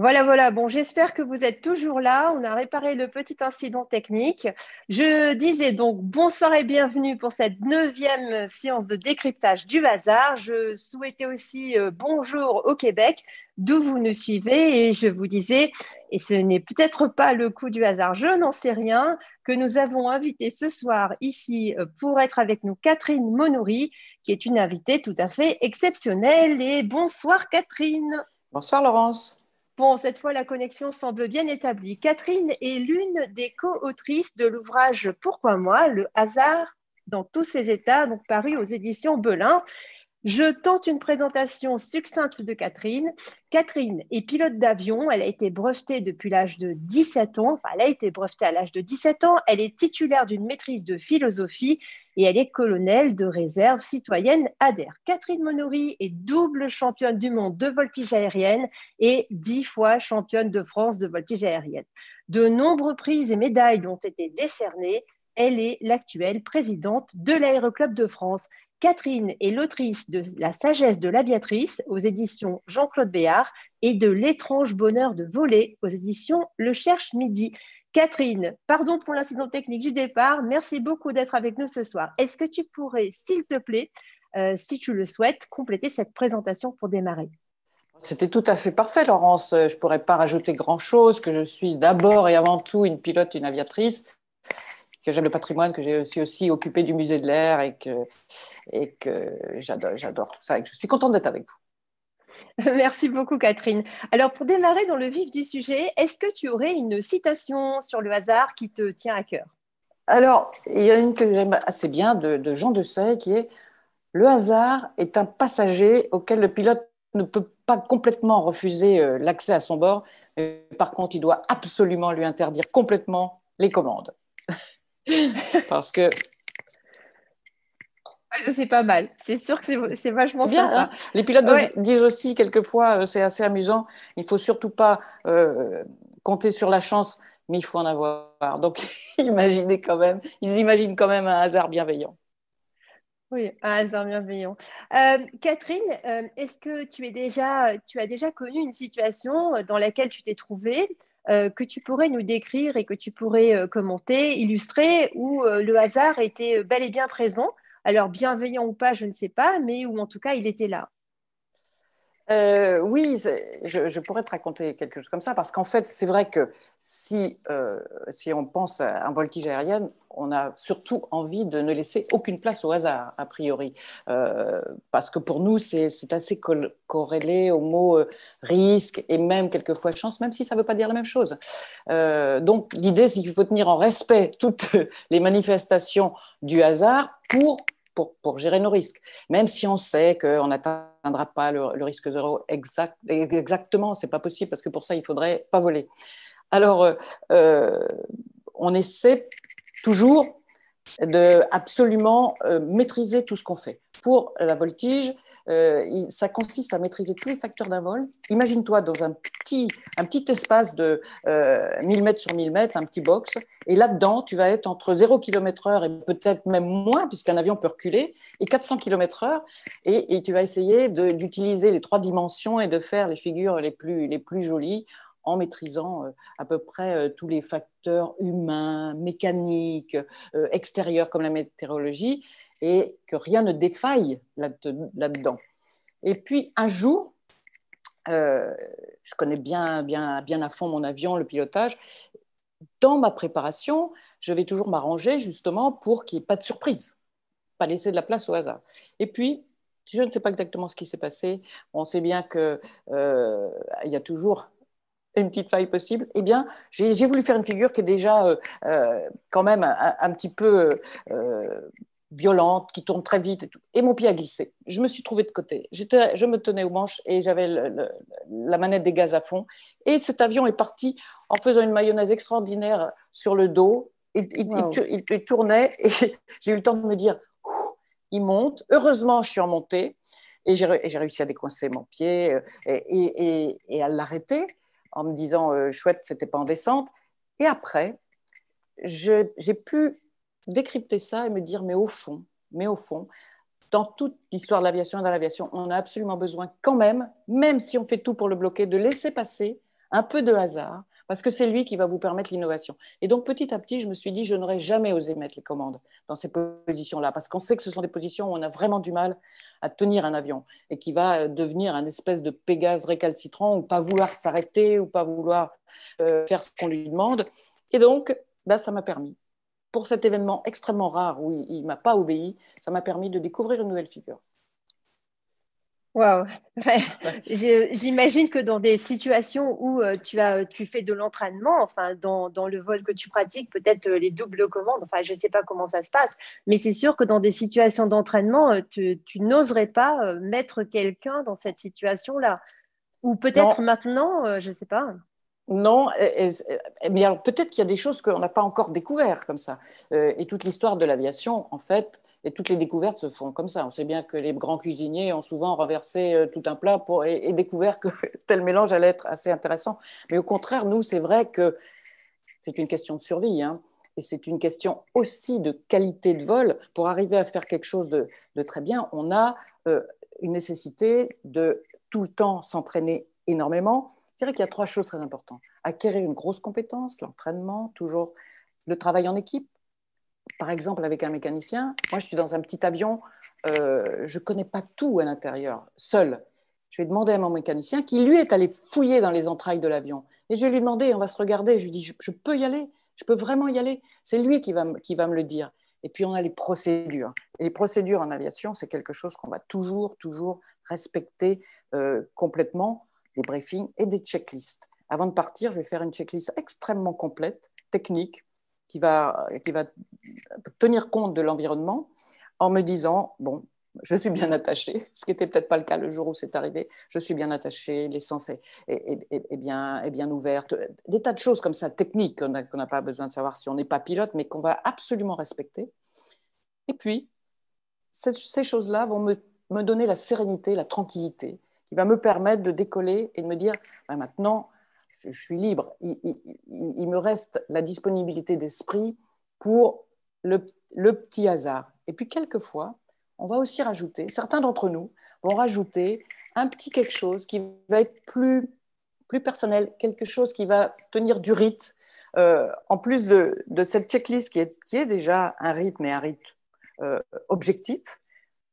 Voilà, voilà. Bon, j'espère que vous êtes toujours là. On a réparé le petit incident technique. Je disais donc bonsoir et bienvenue pour cette neuvième séance de décryptage du hasard. Je souhaitais aussi euh, bonjour au Québec, d'où vous nous suivez. Et je vous disais, et ce n'est peut-être pas le coup du hasard, je n'en sais rien, que nous avons invité ce soir ici euh, pour être avec nous Catherine Monoury, qui est une invitée tout à fait exceptionnelle. Et bonsoir Catherine. Bonsoir Laurence. Bon, cette fois, la connexion semble bien établie. Catherine est l'une des co-autrices de l'ouvrage Pourquoi moi Le hasard dans tous ses états, donc paru aux éditions Belin. Je tente une présentation succincte de Catherine. Catherine est pilote d'avion. Elle a été brevetée depuis l'âge de 17 ans. Enfin, elle a été brevetée à l'âge de 17 ans. Elle est titulaire d'une maîtrise de philosophie et elle est colonelle de réserve citoyenne ADER. Catherine Monori est double championne du monde de voltige aérienne et dix fois championne de France de voltige aérienne. De nombreuses prix et médailles lui ont été décernés. Elle est l'actuelle présidente de l'Aéroclub de France. Catherine est l'autrice de La sagesse de l'aviatrice aux éditions Jean-Claude Béard et de L'étrange bonheur de voler aux éditions Le Cherche Midi. Catherine, pardon pour l'incident technique du départ. Merci beaucoup d'être avec nous ce soir. Est-ce que tu pourrais, s'il te plaît, euh, si tu le souhaites, compléter cette présentation pour démarrer c'était tout à fait parfait, Laurence. Je ne pourrais pas rajouter grand-chose, que je suis d'abord et avant tout une pilote, une aviatrice, que j'aime le patrimoine, que j'ai aussi aussi occupé du musée de l'air et que, et que j'adore, j'adore tout ça et que je suis contente d'être avec vous. Merci beaucoup Catherine. Alors pour démarrer dans le vif du sujet, est-ce que tu aurais une citation sur le hasard qui te tient à cœur Alors, il y a une que j'aime assez bien de, de Jean de Say qui est Le hasard est un passager auquel le pilote ne peut pas complètement refuser euh, l'accès à son bord, par contre, il doit absolument lui interdire complètement les commandes. Parce que. C'est pas mal. C'est sûr que c'est vachement bien. Hein. Les pilotes disent aussi quelquefois, euh, c'est assez amusant, il faut surtout pas euh, compter sur la chance, mais il faut en avoir. Donc, imaginez quand même, ils imaginent quand même un hasard bienveillant. Oui, un hasard bienveillant. Euh, Catherine, est-ce que tu, tu as déjà connu une situation dans laquelle tu t'es trouvée euh, que tu pourrais nous décrire et que tu pourrais euh, commenter, illustrer, où euh, le hasard était bel et bien présent. Alors bienveillant ou pas, je ne sais pas, mais où en tout cas il était là. Euh, oui, je, pourrais te raconter quelque chose comme ça, parce qu'en fait, c'est vrai que si, euh, si on pense à un voltige aérienne, on a surtout envie de ne laisser aucune place au hasard, a priori, euh, parce que pour nous, c'est assez corrélé au mot risque et même quelquefois chance, même si ça ne veut pas dire la même chose. donc l'idée, c'est qu'il faut tenir en respect toutes les manifestations du hasard pour, pour, pour gérer nos risques, même si on sait qu'on atteint n'atteindra pas le, risque zéro exact, exactement, c'est pas possible parce que pour ça il faudrait pas voler. Alors, euh, euh, on essaie toujours de absolument euh, maîtriser tout ce qu'on fait. Pour la voltige, euh, ça consiste à maîtriser tous les facteurs d'un vol. Imagine-toi dans un petit, espace de 1000 euh, mètres sur 1000 mètres, un petit box, et là-dedans, tu vas être entre 0 km/h et peut-être même moins, puisqu'un avion peut reculer, et 400 km/h, et, tu vas essayer d'utiliser les trois dimensions et de faire les figures les plus jolies en maîtrisant euh, à peu près euh, tous les facteurs humains, mécaniques, euh, extérieurs comme la météorologie, et que rien ne défaille là-dedans. et puis un jour, je connais bien, bien, bien à fond mon avion, le pilotage. Dans ma préparation, je vais toujours m'arranger justement pour qu'il n'y ait pas de surprise, pas laisser de la place au hasard. Et puis, je ne sais pas exactement ce qui s'est passé. On sait bien qu'il y a toujours une petite faille possible, eh bien, j'ai voulu faire une figure qui est déjà euh, euh, quand même un, petit peu euh, violente, qui tourne très vite. Et, tout. et, mon pied a glissé. Je me suis trouvée de côté. Je me tenais aux manches et j'avais la manette des gaz à fond. Et cet avion est parti en faisant une mayonnaise extraordinaire sur le dos. Il, il, tournait et j'ai eu le temps de me dire, il monte. Heureusement, je suis en montée. Et j'ai réussi à décoincer mon pied et à l'arrêter en me disant chouette, euh, chouette, c'était pas en descente. Et après, j'ai pu décrypter ça et me dire mais au fond, mais au fond, dans toute l'histoire de l'aviation dans l'aviation, on a absolument besoin quand même, même si on fait tout pour le bloquer, de laisser passer un peu de hasard, parce que c'est lui qui va vous permettre l'innovation. Et donc petit à petit, je me suis dit, je n'aurais jamais osé mettre les commandes dans ces positions-là, parce qu'on sait que ce sont des positions où on a vraiment du mal à tenir un avion et qui va euh, devenir un espèce de Pégase récalcitrant, ou pas vouloir s'arrêter, ou pas vouloir euh, faire ce qu'on lui demande. Et donc, ben, ça m'a permis. Pour cet événement extrêmement rare où il ne m'a pas obéi, ça m'a permis de découvrir une nouvelle figure. Waouh J'imagine que dans des situations où euh, tu, as, euh, tu fais de l'entraînement, enfin, dans, dans, le vol que tu pratiques, peut-être euh, les doubles commandes, enfin, je ne sais pas comment ça se passe, mais c'est sûr que dans des situations d'entraînement, tu, n'oserais pas mettre quelqu'un dans cette situation-là. Ou peut-être maintenant, je ne sais pas. Non, mais peut-être qu'il y a des choses qu'on n'a pas encore découvertes comme ça. et toute l'histoire de l'aviation, en fait, et toutes les découvertes se font comme ça. On sait bien que les grands cuisiniers ont souvent renversé euh, tout un plat pour, et, découvert que tel mélange allait être assez intéressant. Mais au contraire, nous, c'est vrai que c'est une question de survie. Hein. et c'est une question aussi de qualité de vol. Pour arriver à faire quelque chose de, très bien, on a euh, une nécessité de tout le temps s'entraîner énormément. Je dirais qu'il y a trois choses très importantes. Acquérir une grosse compétence, l'entraînement, toujours le travail en équipe, par exemple, avec un mécanicien, moi je suis dans un petit avion, euh, je ne connais pas tout à l'intérieur, seul. Je vais demander à mon mécanicien qui, lui, est allé fouiller dans les entrailles de l'avion. Et je vais lui demander, on va se regarder, je lui dis, je, peux y aller, je peux vraiment y aller. C'est lui qui va, qui va me le dire. Et puis on a les procédures. Et les procédures en aviation, c'est quelque chose qu'on va toujours, toujours respecter euh, complètement, des briefings et des checklists. Avant de partir, je vais faire une checklist extrêmement complète, technique, qui va, qui va tenir compte de l'environnement en me disant, bon, je suis bien attachée, ce qui n'était peut-être pas le cas le jour où c'est arrivé, je suis bien attachée, l'essence est, bien, bien ouverte, des tas de choses comme ça, techniques qu'on n'a pas besoin de savoir si on n'est pas pilote, mais qu'on va absolument respecter. Et puis, ces, choses-là vont me, donner la sérénité, la tranquillité, qui va me permettre de décoller et de me dire, ben, maintenant, je, suis libre. Il, me reste la disponibilité d'esprit pour le, petit hasard. Et puis quelquefois, on va aussi rajouter, certains d'entre nous vont rajouter un petit quelque chose qui va être plus, personnel, quelque chose qui va tenir du rite. Euh, en plus de, cette checklist qui est, qui est déjà un rythme mais un rythme euh, objectif,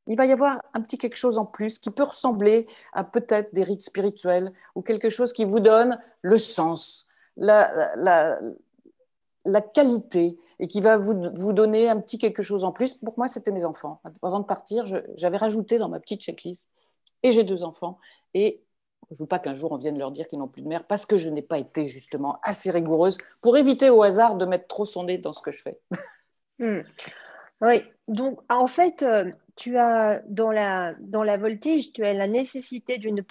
il va y avoir un petit quelque chose en plus qui peut ressembler à peut-être des rites spirituels ou quelque chose qui vous donne le sens, la, la, qualité et qui va vous, vous, donner un petit quelque chose en plus. Pour moi, c'était mes enfants. Avant de partir, j'avais rajouté dans ma petite checklist et j'ai deux enfants et je ne veux pas qu'un jour on vienne leur dire qu'ils n'ont plus de mère parce que je n'ai pas été justement assez rigoureuse pour éviter au hasard de mettre trop son nez dans ce que je fais. Hmm. Oui, donc en fait, euh, tu as dans la, dans la voltige, tu as la nécessité d'une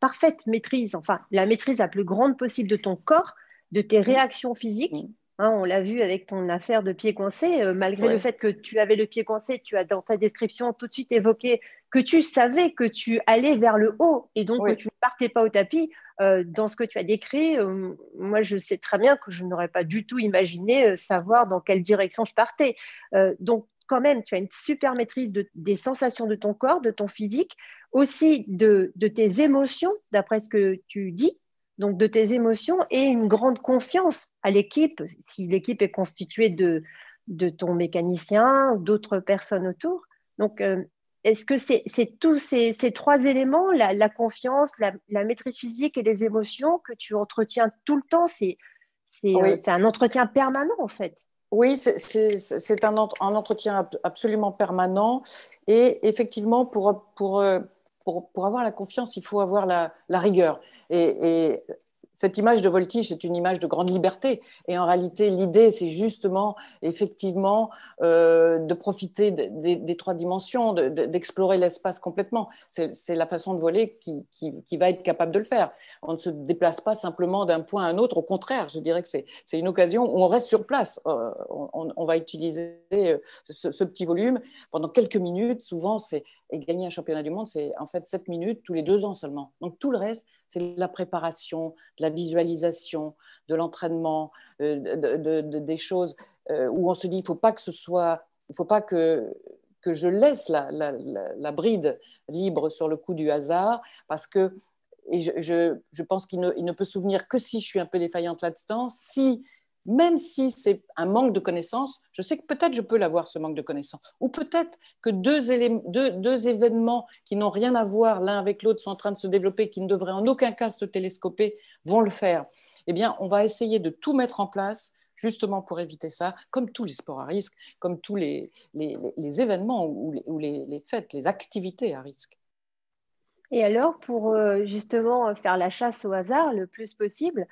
parfaite maîtrise, enfin la maîtrise la plus grande possible de ton corps, de tes réactions physiques. Hein, on l'a vu avec ton affaire de pied coincé, euh, malgré le fait que tu avais le pied coincé, tu as dans ta description tout de suite évoqué que tu savais que tu allais vers le haut et donc que tu ne partais pas au tapis. Euh, dans ce que tu as décrit, euh, moi je sais très bien que je n'aurais pas du tout imaginé savoir dans quelle direction je partais. donc quand même, tu as une super maîtrise des sensations de ton corps, de ton physique, aussi de, tes émotions, d'après ce que tu dis, donc de tes émotions et une grande confiance à l'équipe, si l'équipe est constituée de, ton mécanicien ou d'autres personnes autour. Donc, euh, est-ce que c'est tous ces, trois éléments, la, confiance, la, maîtrise physique et les émotions que tu entretiens tout le temps C'est euh, un entretien permanent en fait. Oui, c'est un, entretien absolument permanent. Et effectivement, euh, pour, avoir la confiance, il faut avoir la, la rigueur. et cette image de Voltige c'est une image de grande liberté. Et en réalité, l'idée, c'est justement, effectivement, euh, de profiter des trois dimensions, d'explorer l'espace complètement. C'est la façon de voler qui, va être capable de le faire. On ne se déplace pas simplement d'un point à un autre. Au contraire, je dirais que c'est une occasion où on reste sur place. Euh, on, va utiliser euh, ce, petit volume pendant quelques minutes. Souvent, c'est et gagner un championnat du monde, c'est en fait sept minutes tous les deux ans seulement. Donc tout le reste, c'est la préparation, de la visualisation, de l'entraînement, euh, de, des choses euh, où on se dit il faut pas que ce soit, il faut pas que que je laisse la, bride libre sur le coup du hasard parce que et je, je, pense qu'il ne, ne, peut souvenir que si je suis un peu défaillante là-dedans, si même si c'est un manque de connaissances, je sais que peut-être je peux l'avoir, ce manque de connaissances. Ou peut-être que deux, événements qui n'ont rien à voir l'un avec l'autre, sont en train de se développer, qui ne devraient en aucun cas se télescoper, vont le faire. Eh bien, on va essayer de tout mettre en place justement pour éviter ça, comme tous les sports à risque, comme tous les, événements ou les fêtes, les activités à risque. Et alors, pour euh, justement faire la chasse au hasard le plus possible,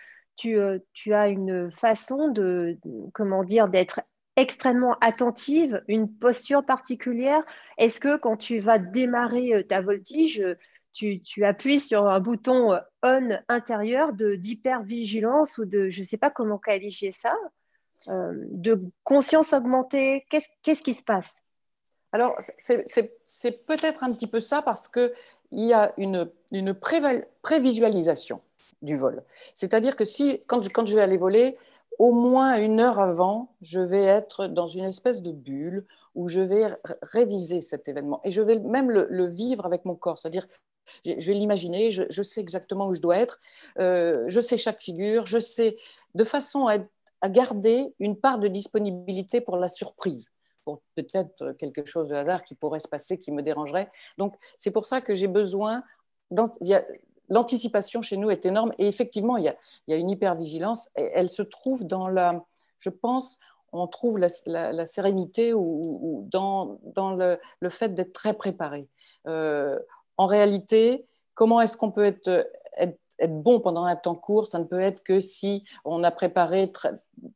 euh, tu, as une façon de, comment dire, d'être extrêmement attentive, une posture particulière. Est-ce que quand tu vas démarrer euh, ta voltige, euh, tu, appuies sur un bouton on intérieur de d'hypervigilance ou de, je ne sais pas comment qualifier ça, de conscience augmentée Qu'est-ce qui se passe Alors, c'est peut-être un petit peu ça parce qu'il y a une, prévisualisation du vol. C'est-à-dire que si, quand je, quand je vais aller voler, au moins une heure avant, je vais être dans une espèce de bulle où je vais réviser cet événement. Et je vais même le, vivre avec mon corps, c'est-à-dire je vais l'imaginer, je, sais exactement où je dois être, euh, je sais chaque figure, je sais, de façon à, garder une part de disponibilité pour la surprise, pour peut-être quelque chose de hasard qui pourrait se passer, qui me dérangerait. Donc c'est pour ça que j'ai besoin, dans, l'anticipation chez nous est énorme et effectivement, il y a, une hypervigilance. Et elle se trouve dans la, je pense, on trouve la, sérénité ou, dans, le, fait d'être très préparé. Euh, en réalité, comment est-ce qu'on peut être, bon pendant un temps court Ça ne peut être que si on a préparé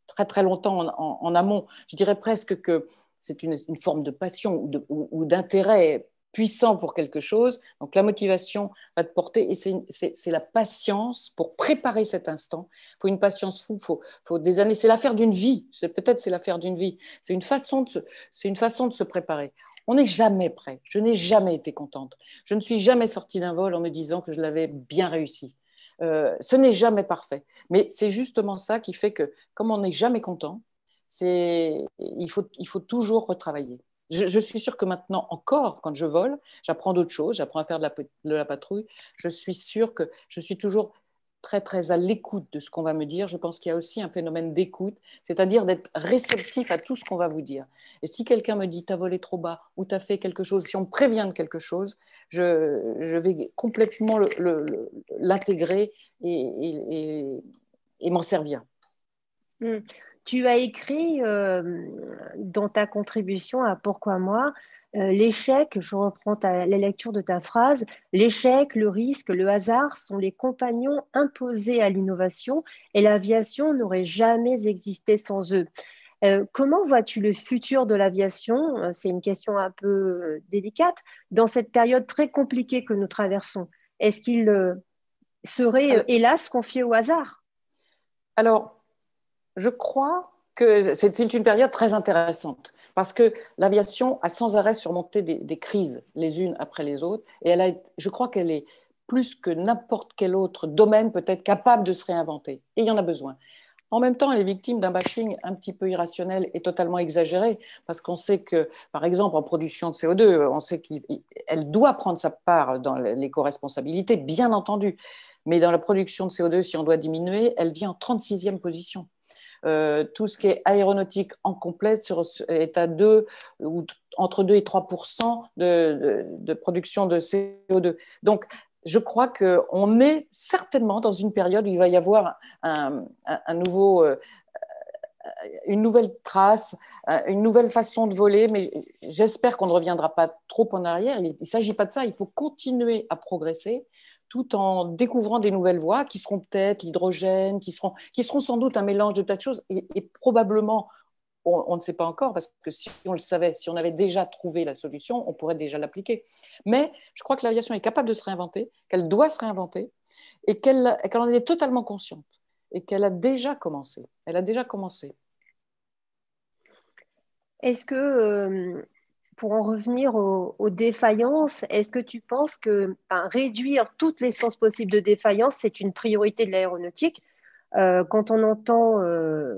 très très, longtemps en, amont. Je dirais presque que c'est une, une, forme de passion ou d'intérêt puissant pour quelque chose. Donc la motivation va te porter et c'est la patience pour préparer cet instant. Il faut une patience fou, faut, faut des années. C'est l'affaire d'une vie. Peut-être c'est l'affaire d'une vie. C'est une façon de c'est une façon de se préparer. On n'est jamais prêt. Je n'ai jamais été contente. Je ne suis jamais sortie d'un vol en me disant que je l'avais bien réussi. Euh, ce n'est jamais parfait. Mais c'est justement ça qui fait que, comme on n'est jamais content, il faut, il faut toujours retravailler. Je, suis sûre que maintenant encore, quand je vole, j'apprends d'autres choses, j'apprends à faire de la, la, patrouille. Je suis sûre que je suis toujours très très à l'écoute de ce qu'on va me dire. Je pense qu'il y a aussi un phénomène d'écoute, c'est-à-dire d'être réceptif à tout ce qu'on va vous dire. Et si quelqu'un me dit t'as volé trop bas ou tu as fait quelque chose, si on me prévient de quelque chose, je, vais complètement l'intégrer et m'en servir. Mmh. Tu as écrit euh, dans ta contribution à Pourquoi moi euh, l'échec, je reprends la lecture de ta phrase, l'échec, le risque, le hasard sont les compagnons imposés à l'innovation et l'aviation n'aurait jamais existé sans eux. Euh, comment vois-tu le futur de l'aviation C'est une question un peu délicate dans cette période très compliquée que nous traversons. Est-ce qu'il serait, hélas, confié au hasard Alors, je crois que c'est une période très intéressante parce que l'aviation a sans arrêt surmonté des, crises les unes après les autres et elle je crois qu'elle est plus que n'importe quel autre domaine peut-être capable de se réinventer et il y en a besoin. En même temps, elle est victime d'un bashing un petit peu irrationnel et totalement exagéré, parce qu'on sait que, par exemple, en production de CO2, on sait qu'elle doit prendre sa part dans l'éco-responsabilité, bien entendu. Mais dans la production de CO2, si on doit diminuer, elle vient en 36e position. Euh, tout ce qui est aéronautique en complet sur, est à 2 ou entre 2 et 3 de, de, de, production de CO2. Donc, je crois qu'on est certainement dans une période où il va y avoir un, nouveau, euh, euh, une nouvelle trace, une nouvelle façon de voler, mais j'espère qu'on ne reviendra pas trop en arrière. Il ne s'agit pas de ça, il faut continuer à progresser tout en découvrant des nouvelles voies qui seront peut-être l'hydrogène, qui seront, qui seront sans doute un mélange de tas de choses et, probablement, on, ne sait pas encore parce que si on le savait, si on avait déjà trouvé la solution, on pourrait déjà l'appliquer. Mais je crois que l'aviation est capable de se réinventer, qu'elle doit se réinventer et qu'elle qu'elle en est totalement consciente et qu'elle a déjà commencé. Elle a déjà commencé. Est-ce que euh, pour en revenir aux, défaillances, est-ce que tu penses que réduire toutes les sens possibles de défaillance, c'est une priorité de l'aéronautique euh, Quand on entend euh,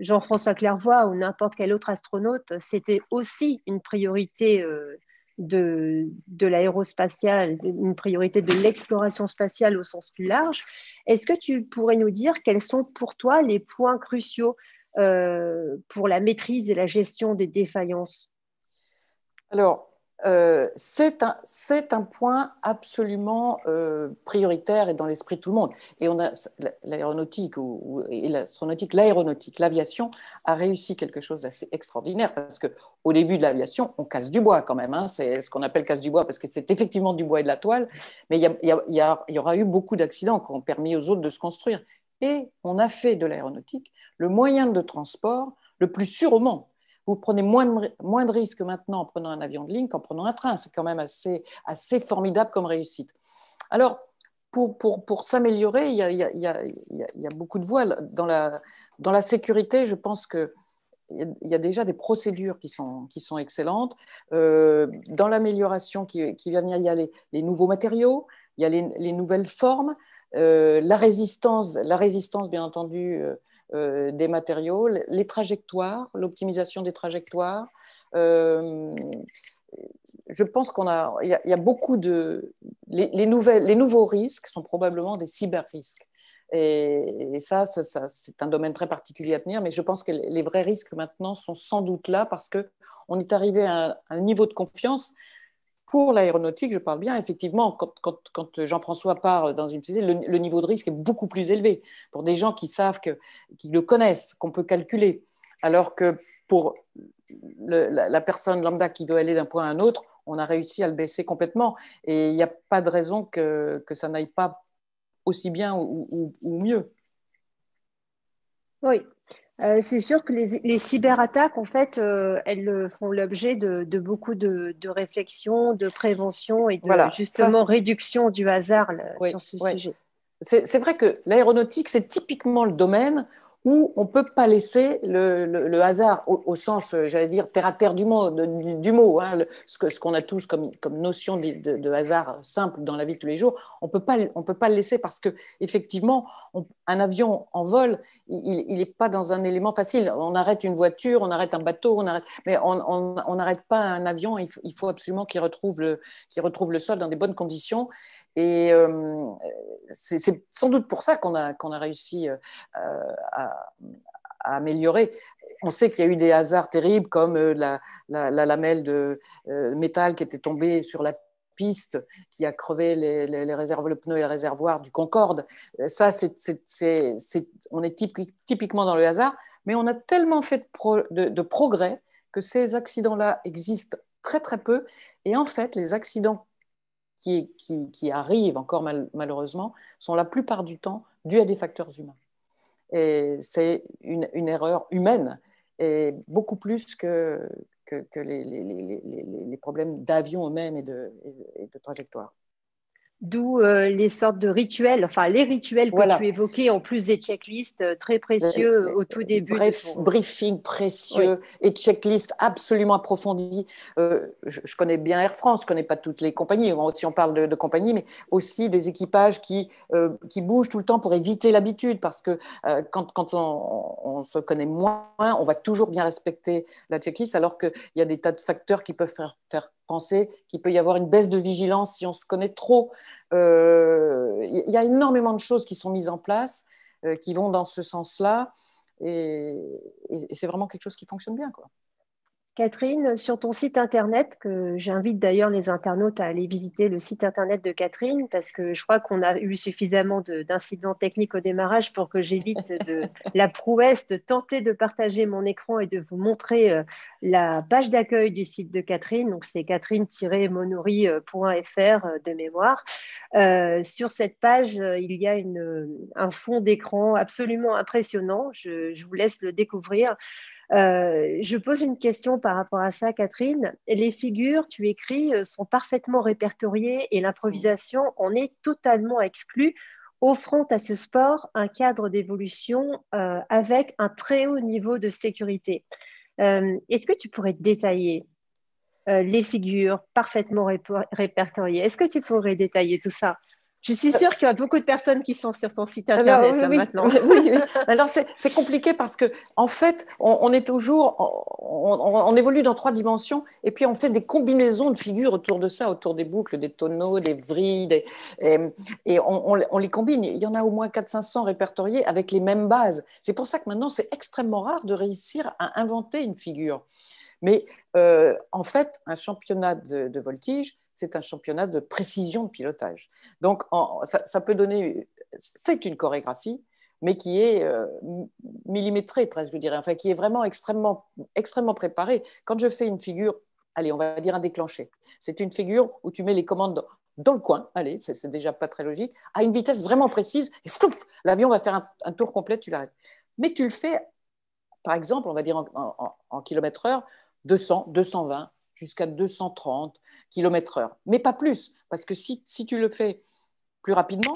Jean-François Clairvoy ou n'importe quel autre astronaute, c'était aussi une priorité euh, de, de l'aérospatiale, une priorité de l'exploration spatiale au sens plus large. Est-ce que tu pourrais nous dire quels sont pour toi les points cruciaux pour la maîtrise et la gestion des défaillances alors, euh, c'est un, point absolument euh, prioritaire et dans l'esprit de tout le monde. Et l'aéronautique ou, l'astronautique, l'aéronautique, l'aviation a réussi quelque chose d'assez extraordinaire parce que au début de l'aviation, on casse du bois quand même. Hein. c'est ce qu'on appelle casse du bois parce que c'est effectivement du bois et de la toile, mais il y, aura eu beaucoup d'accidents qui ont permis aux autres de se construire. Et on a fait de l'aéronautique le moyen de transport le plus sûrement vous prenez moins de, moins de risques maintenant en prenant un avion de ligne qu'en prenant un train. C'est quand même assez, assez formidable comme réussite. Alors, pour, pour, pour s'améliorer, il y, a, y a, y, a, beaucoup de voiles. Dans la, dans la sécurité, je pense que il y a déjà des procédures qui sont, qui sont excellentes. Euh, dans l'amélioration qui, qui vient venir, il y a les, nouveaux matériaux, il y a les, nouvelles formes, euh, la, résistance, la résistance, bien entendu, euh, euh, des matériaux, les trajectoires, l'optimisation des trajectoires. Euh, je pense qu'on a, y, a beaucoup de, les, nouveaux risques sont probablement des cyber-risques. Et, ça, c'est un domaine très particulier à tenir, mais je pense que les vrais risques maintenant sont sans doute là parce qu'on est arrivé à un niveau de confiance pour l'aéronautique, je parle bien, effectivement, quand, quand, quand Jean-François part dans une société, le, niveau de risque est beaucoup plus élevé pour des gens qui savent, que, qui le connaissent, qu'on peut calculer. Alors que pour la, personne lambda qui veut aller d'un point à un autre, on a réussi à le baisser complètement. Et il n'y a pas de raison que, que ça n'aille pas aussi bien ou, ou, ou mieux. Oui, euh, c'est sûr que les, cyberattaques, en fait, euh, elles euh, font l'objet de, beaucoup de, réflexions, de prévention et de justement réduction du hasard sur ce sujet. C'est vrai que l'aéronautique, c'est typiquement le domaine où on ne peut pas laisser le, hasard, au, sens, euh, j'allais dire, terre-à-terre du mot, du, mot hein, ce qu'on a tous comme, notion de, hasard simple dans la vie de tous les jours, on ne peut pas le laisser parce que effectivement, un avion en vol, il n'est pas dans un élément facile. On arrête une voiture, on arrête un bateau, on arrête, mais on n'arrête pas un avion, il, faut absolument qu'il retrouve, retrouve, le sol dans des bonnes conditions. Et euh, c'est sans doute pour ça qu'on a, a, réussi euh, à, améliorer. On sait qu'il y a eu des hasards terribles comme euh, la, lamelle de métal qui était tombée sur la piste qui a crevé les, réserves, le pneu et le réservoir du Concorde. Ça, on est typiquement dans le hasard, mais on a tellement fait de, de progrès que ces accidents-là existent très très peu. Et en fait, les accidents qui, arrivent encore malheureusement sont la plupart du temps dues à des facteurs humains. Et c'est une, erreur humaine, et beaucoup plus que, les, problèmes d'avion eux-mêmes et et de trajectoire d'où euh, les sortes de rituels, enfin les rituels que tu évoquais en plus des checklists euh, très euh, précieux au tout début. Bref, briefing précieux et checklists absolument approfondis. je, connais bien Air France, je connais pas toutes les compagnies, si on parle de, de compagnies, mais aussi des équipages qui, qui bougent tout le temps pour éviter l'habitude, parce que quand, quand on, se connaît moins, on va toujours bien respecter la checklist, alors qu'il y a des tas de facteurs qui peuvent faire, faire penser qu'il peut y avoir une baisse de vigilance si on se connaît trop. Il euh, y a énormément de choses qui sont mises en place, euh, qui vont dans ce sens-là. Et, c'est vraiment quelque chose qui fonctionne bien. Quoi. Catherine, sur ton site internet, que j'invite d'ailleurs les internautes à aller visiter le site internet de Catherine, parce que je crois qu'on a eu suffisamment d'incidents techniques au démarrage pour que j'évite de la prouesse de tenter de partager mon écran et de vous montrer euh, la page d'accueil du site de Catherine. Donc c'est catherine-monori.fr euh, de mémoire. Euh, sur cette page, il y a un fond d'écran absolument impressionnant. je vous laisse le découvrir. Euh, je pose une question par rapport à ça, Catherine. Les figures, tu écris, euh, sont parfaitement répertoriées et l'improvisation mm. en est totalement exclue, offrant à ce sport un cadre d'évolution euh, avec un très haut niveau de sécurité. Est-ce que tu pourrais détailler les figures parfaitement répertoriées Est-ce que tu pourrais détailler tout ça je suis sûre qu'il y a beaucoup de personnes qui sont sur son site internet là, maintenant. Alors c'est compliqué parce que en fait, on, est toujours, on, évolue dans trois dimensions et puis on fait des combinaisons de figures autour de ça, autour des boucles, des tonneaux, des vrilles, et, on, les combine. Il y en a au moins 400-500 répertoriés avec les mêmes bases. C'est pour ça que maintenant c'est extrêmement rare de réussir à inventer une figure. Mais euh, en fait, un championnat de voltige, c'est un championnat de précision de pilotage. Donc, ça, peut donner. C'est une chorégraphie, mais qui est euh, millimétrée, presque, je dirais, enfin, qui est vraiment extrêmement, extrêmement préparée. Quand je fais une figure, allez, on va dire un déclenché, c'est une figure où tu mets les commandes dans le coin, allez, c'est déjà pas très logique, à une vitesse vraiment précise, et flouf, l'avion va faire un, tour complet, tu l'arrêtes. Mais tu le fais, par exemple, on va dire en, en kilomètre heure, 200, 220, jusqu'à 230 km/h, mais pas plus, parce que si, si, tu le fais plus rapidement,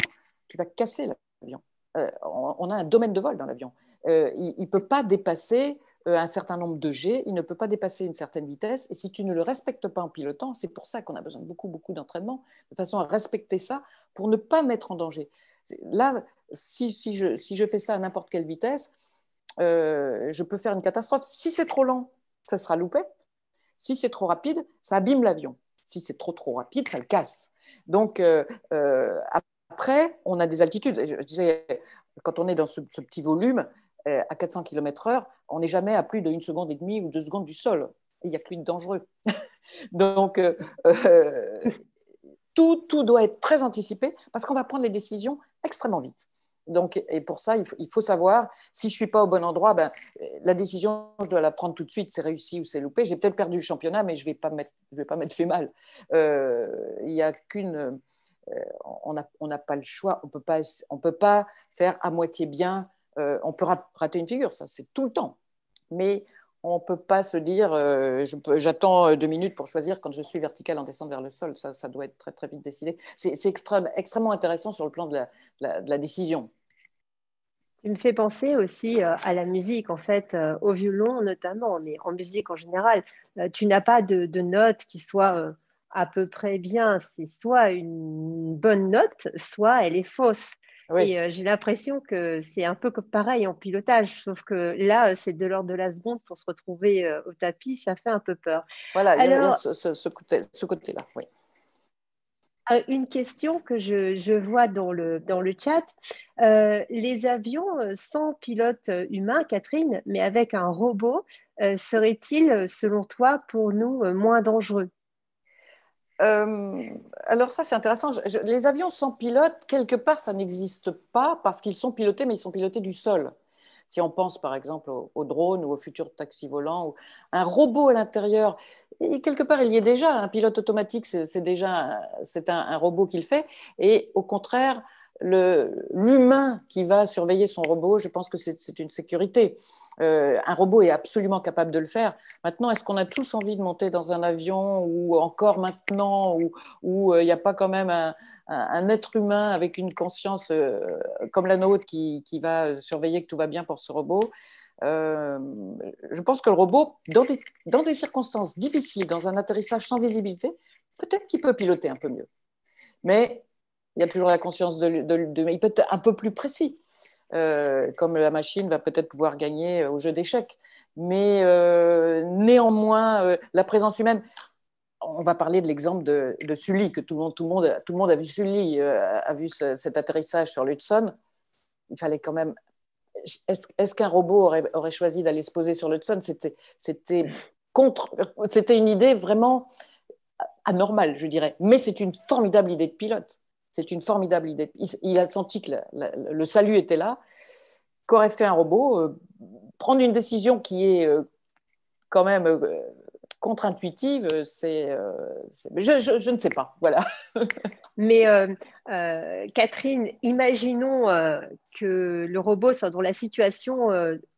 tu vas casser l'avion. Euh, on a un domaine de vol dans l'avion. Euh, il ne peut pas dépasser euh, un certain nombre de G, il ne peut pas dépasser une certaine vitesse, et si tu ne le respectes pas en pilotant, c'est pour ça qu'on a besoin de beaucoup, beaucoup d'entraînement, de façon à respecter ça pour ne pas mettre en danger. Là, si, si, je, si je, fais ça à n'importe quelle vitesse, je peux faire une catastrophe. Si c'est trop lent, ça sera loupé. Si c'est trop rapide, ça abîme l'avion. Si c'est trop trop rapide, ça le casse. Donc euh, euh, après, on a des altitudes. Je, quand on est dans ce, petit volume euh, à 400 km/h, on n'est jamais à plus d'une seconde et demie ou deux secondes du sol. Il n'y a plus de dangereux. Donc tout, tout doit être très anticipé parce qu'on va prendre les décisions extrêmement vite. Donc, et pour ça, il faut, savoir, si je ne suis pas au bon endroit, ben, la décision, je dois la prendre tout de suite, c'est réussi ou c'est loupé. J'ai peut-être perdu le championnat, mais je ne vais, pas mettre, je vais pas mettre fait mal. Euh, il a qu'une... Euh, on n'a on pas le choix, on ne peut pas faire à moitié bien. Euh, on peut rater une figure, ça, c'est tout le temps. Mais on ne peut pas se dire euh, j'attends euh, deux minutes pour choisir quand je suis verticale en descendant vers le sol. Ça, doit être très, très vite décidé. C'est extrêmement intéressant sur le plan de la, décision. Tu me fais penser aussi euh, à la musique, en fait, au violon notamment, mais en musique en général. Tu n'as pas de, de, notes qui soit à peu près bien. C'est soit une bonne note, soit elle est fausse. Oui. Euh, j'ai l'impression que c'est un peu pareil en pilotage, sauf que là, euh, c'est de l'ordre de la seconde pour se retrouver euh, au tapis, ça fait un peu peur. Voilà, il ce, côté-là, Une question que je, vois dans le, dans le chat. les avions sans pilote humain, Catherine, mais avec un robot, seraient-ils, selon toi, pour nous, moins dangereux euh, alors ça, c'est intéressant. les avions sans pilote, quelque part, ça n'existe pas parce qu'ils sont pilotés, mais ils sont pilotés du sol. Si on pense par exemple aux au drones ou aux futurs taxis volants, ou un robot à l'intérieur, quelque part il y est déjà, un pilote automatique, c'est déjà c'est un, un, robot qui le fait. Et au contraire, l'humain qui va surveiller son robot, je pense que c'est une sécurité. Euh, un robot est absolument capable de le faire. Maintenant, est-ce qu'on a tous envie de monter dans un avion ou encore maintenant où euh, il n'y a pas quand même un, être humain avec une conscience euh, comme la nôtre qui, va surveiller que tout va bien pour ce robot Je pense que le robot, dans des, dans des circonstances difficiles, dans un atterrissage sans visibilité, peut-être qu'il peut piloter un peu mieux. Mais il y a toujours la conscience de, il peut être un peu plus précis. Euh, comme la machine va peut-être pouvoir gagner euh, au jeu d'échecs. Mais euh, néanmoins, la présence humaine, on va parler de l'exemple de, Sully, que tout le, monde, tout, le monde, tout le monde a vu Sully, a vu cet atterrissage sur l'Hudson. Il fallait quand même... Est-ce qu'un robot aurait, choisi d'aller se poser sur l'Hudson C'était contre... C'était une idée vraiment anormale, je dirais. Mais c'est une formidable idée de pilote. C'est une formidable idée. Il, a senti que le salut était là. Qu'aurait fait un robot euh, Prendre une décision qui est euh, quand même euh, contre-intuitive, c'est. Je, ne sais pas. Voilà. Mais Catherine, imaginons que le robot soit dans la situation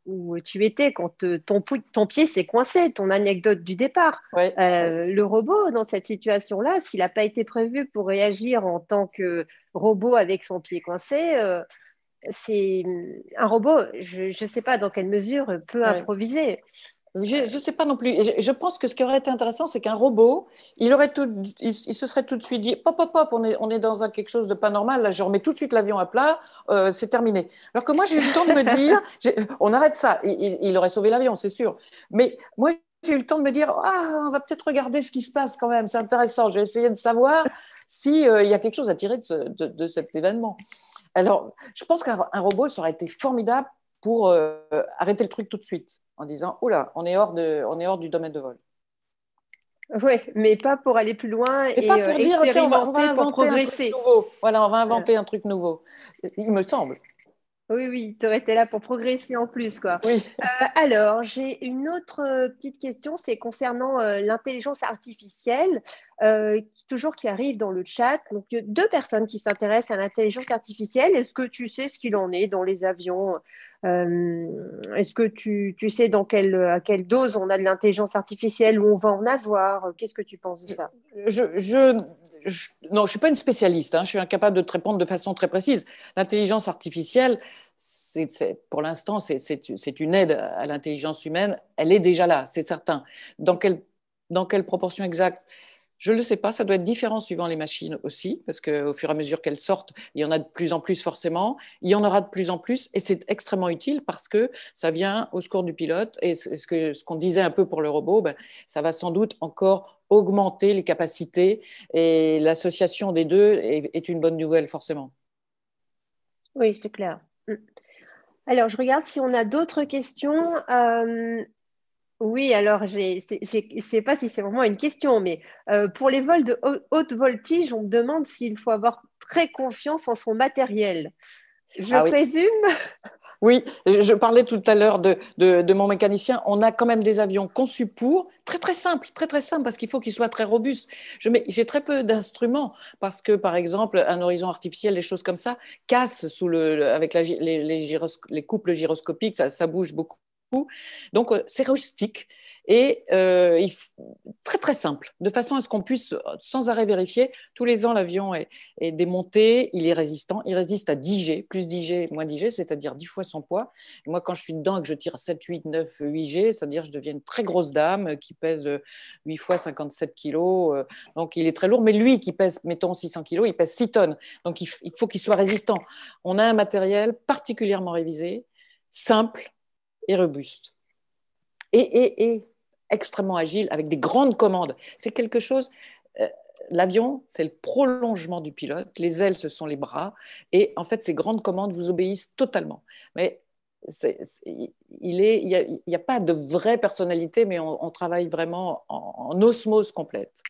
où tu étais quand ton, pied s'est coincé, ton anecdote du départ. Euh, le robot, dans cette situation-là, s'il n'a pas été prévu pour réagir en tant que robot avec son pied coincé, euh, c'est un robot, je ne sais pas dans quelle mesure, peut improviser. Je ne sais pas non plus. Je, pense que ce qui aurait été intéressant, c'est qu'un robot, il, aurait tout, il, se serait tout de suite dit pop, pop, pop, on est, on est dans un, quelque chose de pas normal, là, je remets tout de suite l'avion à plat, euh, c'est terminé. Alors que moi, j'ai eu le temps de me dire on arrête ça. Il, aurait sauvé l'avion, c'est sûr. Mais moi, j'ai eu le temps de me dire ah, on va peut-être regarder ce qui se passe quand même, c'est intéressant, je vais essayer de savoir s'il euh, y a quelque chose à tirer de, de, cet événement. Alors, je pense qu'un robot, ça aurait été formidable pour euh, arrêter le truc tout de suite en disant Oula, on est hors, de, on est hors du domaine de vol. Oui, mais pas pour aller plus loin et, pas euh, pour dire on va, inventer progresser. Un truc nouveau. Voilà, on va euh. inventer un truc nouveau. Il me semble. Oui, oui, tu aurais été là pour progresser en plus, quoi. Euh, alors, j'ai une autre petite question, c'est concernant l'intelligence artificielle, toujours qui arrive dans le chat. Donc, deux personnes qui s'intéressent à l'intelligence artificielle. Est-ce que tu sais ce qu'il en est dans les avions euh, est-ce que tu, sais dans quelle, à quelle dose on a de l'intelligence artificielle, ou on va en avoir Qu'est-ce que tu penses de ça je, je, Non, je ne suis pas une spécialiste, hein. je suis incapable de te répondre de façon très précise. L'intelligence artificielle, c'est pour l'instant, c'est une aide à l'intelligence humaine. Elle est déjà là, c'est certain. dans quelle proportion exacte je ne le sais pas, ça doit être différent suivant les machines aussi, parce qu'au fur et à mesure qu'elles sortent, il y en a de plus en plus forcément, il y en aura de plus en plus, et c'est extrêmement utile parce que ça vient au secours du pilote, et ce qu'on ce qu'on disait un peu pour le robot, ben, ça va sans doute encore augmenter les capacités, et l'association des deux est, une bonne nouvelle forcément. Oui, c'est clair. Hum. Alors, je regarde si on a d'autres questions. Euh, oui, alors je ne sais pas si c'est vraiment une question, mais euh, pour les vols de haute voltige, on me demande s'il faut avoir très confiance en son matériel. Je ah présume. Oui. je parlais tout à l'heure de, mon mécanicien. On a quand même des avions conçus pour, très très simple, très très simple, parce qu'il faut qu'ils soient très robustes. J'ai très peu d'instruments, parce que par exemple, un horizon artificiel, des choses comme ça, cassent avec les, les, couples gyroscopiques, ça bouge beaucoup donc, euh, c'est rustique et euh, très très simple, de façon à ce qu'on puisse sans arrêt vérifier. Tous les ans, l'avion est, démonté, il est résistant, il résiste à 10 G, plus 10 G, moins 10 G, c'est-à-dire 10 fois son poids. moi, quand je suis dedans et que je tire 7, 8, 9, 8 G, c'est-à-dire je deviens une très grosse dame qui pèse 8 euh, fois 57 kg Donc, il est très lourd, mais lui qui pèse, mettons, 600 kg il pèse 6 tonnes. Donc, il faut qu'il soit résistant. On a un matériel particulièrement révisé, simple, et robuste. Et, et, et extrêmement agile, avec des grandes commandes. C'est quelque chose... Euh, l'avion, c'est le prolongement du pilote, les ailes, ce sont les bras, et en fait, ces grandes commandes vous obéissent totalement. Mais il est, il n'y a, pas de vraie personnalité, mais on, travaille vraiment en, osmose complète.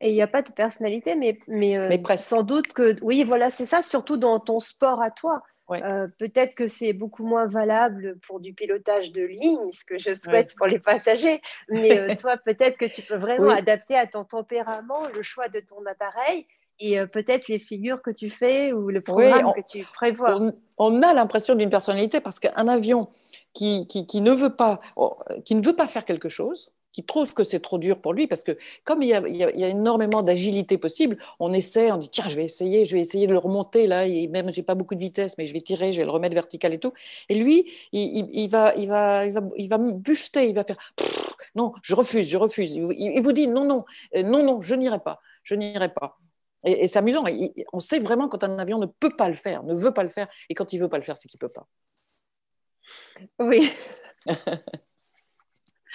Et il n'y a pas de personnalité, mais, mais, euh, sans doute que... Oui, voilà, c'est ça, surtout dans ton sport à toi. Euh, peut-être que c'est beaucoup moins valable pour du pilotage de ligne, ce que je souhaite pour les passagers. Mais euh, toi, peut-être que tu peux vraiment adapter à ton tempérament le choix de ton appareil et euh, peut-être les figures que tu fais ou le programme que tu prévois. On, a l'impression d'une personnalité parce qu'un avion qui oh, ne veut pas faire quelque chose, qui trouve que c'est trop dur pour lui, parce que comme il y a, énormément d'agilité possible, on essaie, on dit tiens, je vais essayer, je vais essayer de le remonter là, et même j'ai pas beaucoup de vitesse, mais je vais tirer, je vais le remettre vertical et tout. Et lui, il, va, il va, il va, il va il va faire non, je refuse, je refuse. Il, vous dit non, non, euh, non, non, je n'irai pas, je n'irai pas. Et, et c'est amusant. on sait vraiment quand un avion ne peut pas le faire, ne veut pas le faire, et quand il veut pas le faire, c'est qu'il peut pas. Oui.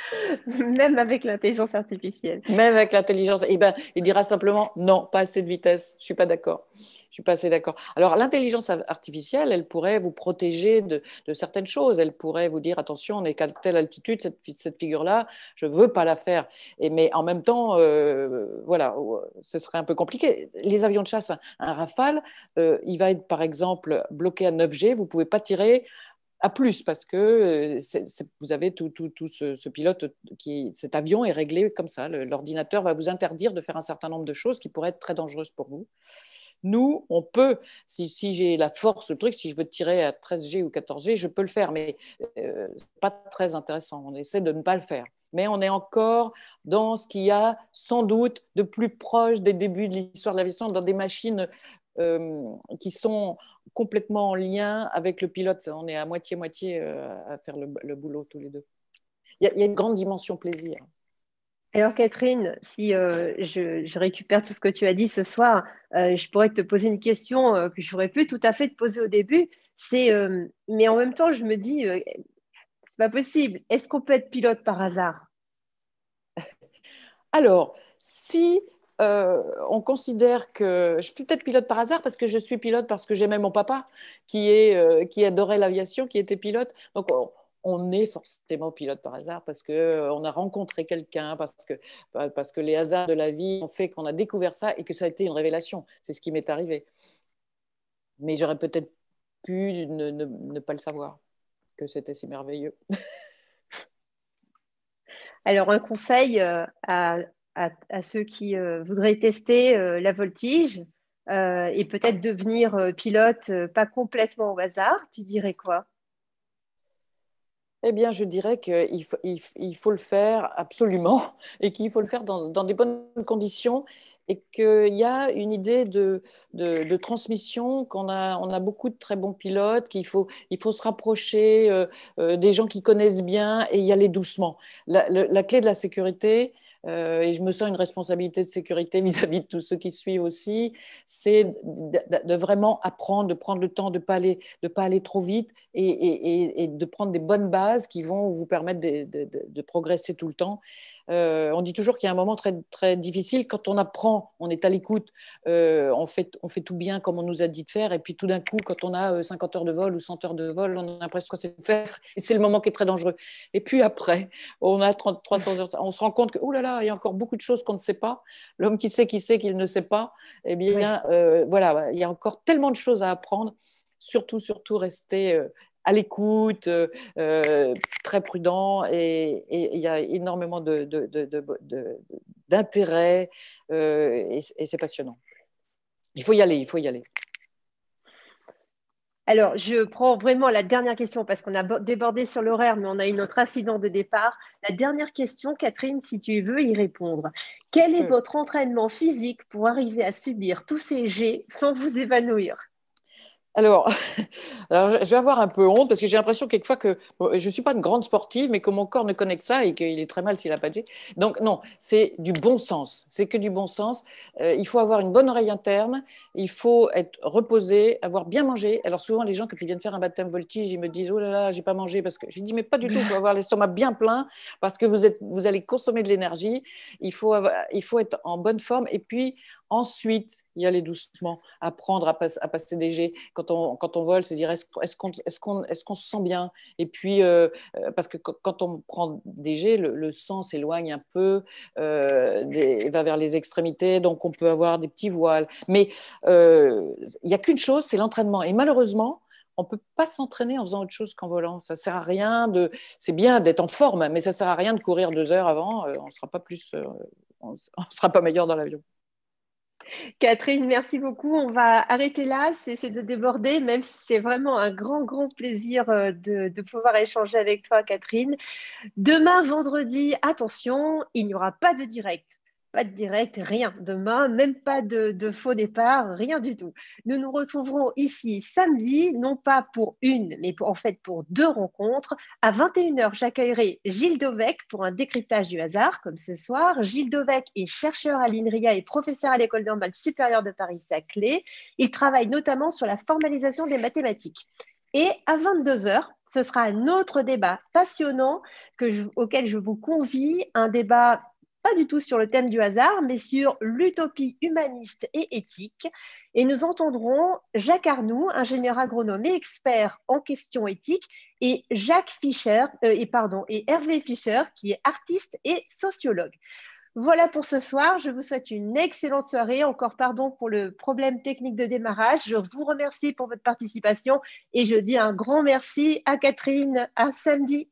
Même avec l'intelligence artificielle. Même avec l'intelligence. Eh ben, il dira simplement non, pas assez de vitesse. Je suis pas d'accord. Je suis pas assez d'accord. Alors l'intelligence artificielle, elle pourrait vous protéger de, certaines choses. Elle pourrait vous dire attention, on est qu'à telle altitude, cette, figure-là, je veux pas la faire. Et, mais en même temps, euh, voilà, euh, ce serait un peu compliqué. Les avions de chasse, un, Rafale, euh, il va être par exemple bloqué à 9G. Vous pouvez pas tirer à plus parce que euh, vous avez tout, ce, pilote qui cet avion est réglé comme ça. L'ordinateur va vous interdire de faire un certain nombre de choses qui pourraient être très dangereuses pour vous. Nous, on peut, si, j'ai la force, le truc, si je veux tirer à 13G ou 14G, je peux le faire, mais euh, pas très intéressant. On essaie de ne pas le faire. Mais on est encore dans ce qu'il y a sans doute de plus proche des débuts de l'histoire de l'aviation, dans des machines euh, qui sont complètement en lien avec le pilote. On est à moitié-moitié euh, à faire le, boulot tous les deux. Il y, a une grande dimension plaisir. Alors Catherine, si euh, je, récupère tout ce que tu as dit ce soir, je pourrais te poser une question que j'aurais pu tout à fait te poser au début. C'est, mais en même temps, je me dis, c'est pas possible. Est-ce qu'on peut être pilote par hasard Alors, si euh, on considère que je suis peut-être pilote par hasard parce que je suis pilote parce que j'aimais mon papa qui, est, euh, qui adorait l'aviation, qui était pilote. Donc on, est forcément pilote par hasard parce que euh, on a rencontré quelqu'un, parce que, parce que les hasards de la vie ont fait qu'on a découvert ça et que ça a été une révélation. C'est ce qui m'est arrivé. Mais j'aurais peut-être pu ne pas le savoir que c'était si merveilleux. Alors, un conseil à à, ceux qui euh, voudraient tester euh, la voltige euh, et peut-être devenir pilote pas complètement au hasard, tu dirais quoi eh bien, je dirais qu'il faut, le faire absolument et qu'il faut le faire dans, des bonnes conditions et qu'il y a une idée de, transmission, qu'on a, on a beaucoup de très bons pilotes, qu'il faut, se rapprocher des gens qui connaissent bien et y aller doucement. la clé de la sécurité, euh, et je me sens une responsabilité de sécurité vis-à-vis de tous ceux qui suivent aussi, c'est de, vraiment apprendre, de prendre le temps, de ne pas, aller, pas aller trop vite et, de prendre des bonnes bases qui vont vous permettre de, progresser tout le temps. Euh, on dit toujours qu'il y a un moment très, très difficile. Quand on apprend, on est à l'écoute, euh, on, fait, on fait tout bien comme on nous a dit de faire. Et puis tout d'un coup, quand on a 50 heures de vol ou 100 heures de vol, on a l'impression que c'est faire. Et c'est le moment qui est très dangereux. Et puis après, on a 300 heures. On se rend compte que, oh là là, il y a encore beaucoup de choses qu'on ne sait pas. L'homme qui sait, qui sait qu'il ne sait pas, eh bien, euh, voilà, il y a encore tellement de choses à apprendre. Surtout, surtout, rester euh, à l'écoute, euh, très prudent, et, il y a énormément d'intérêt, de, et, et c'est passionnant. Il faut y aller, il faut y aller. Alors, je prends vraiment la dernière question parce qu'on a débordé sur l'horaire, mais on a eu notre incident de départ. La dernière question, Catherine, si tu veux y répondre. Quel est votre entraînement physique pour arriver à subir tous ces jets sans vous évanouir alors, je vais avoir un peu honte parce que j'ai l'impression quelquefois que je ne suis pas une grande sportive, mais que mon corps ne connaît que ça et qu'il est très mal s'il n'a pas de Donc, non, c'est du bon sens. C'est que du bon sens. Euh, il faut avoir une bonne oreille interne, il faut être reposé, avoir bien mangé. Alors, souvent, les gens, quand ils viennent faire un baptême voltige, ils me disent Oh là là, j'ai pas mangé parce que. J'ai dis « Mais pas du tout, il faut avoir l'estomac bien plein parce que vous, êtes, vous allez consommer de l'énergie. Il, faut il faut être en bonne forme. Et puis, Ensuite, il y a les doucement, apprendre à, à passer des jets. Quand on, quand on vole, c'est dire est-ce est qu'on est se sent bien Et puis, euh, euh, parce que quand on prend des jets, le, sang s'éloigne un peu, euh, va vers les extrémités, donc on peut avoir des petits voiles. Mais il n'y a qu'une chose, c'est l'entraînement. Et malheureusement, on ne peut pas s'entraîner en faisant autre chose qu'en volant. Ça sert à rien de. C'est bien d'être en forme, mais ça sert à rien de courir deux heures avant. on ne sera pas plus, on sera pas meilleur dans l'avion. Catherine, merci beaucoup. On va arrêter là, c'est de déborder, même si c'est vraiment un grand, grand plaisir euh, de, de, pouvoir échanger avec toi, Catherine. Demain, vendredi, attention, il n'y aura pas de direct. Pas de direct, rien demain, même pas de, faux départ, rien du tout. Nous nous retrouverons ici samedi, non pas pour une, mais en fait pour deux rencontres. À 21h, j'accueillerai Gilles Dovec pour un décryptage du hasard, comme ce soir. Gilles Dovec est chercheur à l'INRIA et professeur à l'École normale supérieure de Paris-Saclay. Il travaille notamment sur la formalisation des mathématiques. Et à 22h, ce sera un autre débat passionnant que auquel je vous convie, un débat du tout sur le thème du hasard, mais sur l'utopie humaniste et éthique. Et nous entendrons Jacques Arnoux, ingénieur agronome et expert en questions éthiques, et Jacques Fischer, euh, et pardon, et Hervé Fischer, qui est artiste et sociologue. Voilà pour ce soir. Je vous souhaite une excellente soirée. Encore pardon pour le problème technique de démarrage. Je vous remercie pour votre participation et je dis un grand merci à Catherine. À samedi.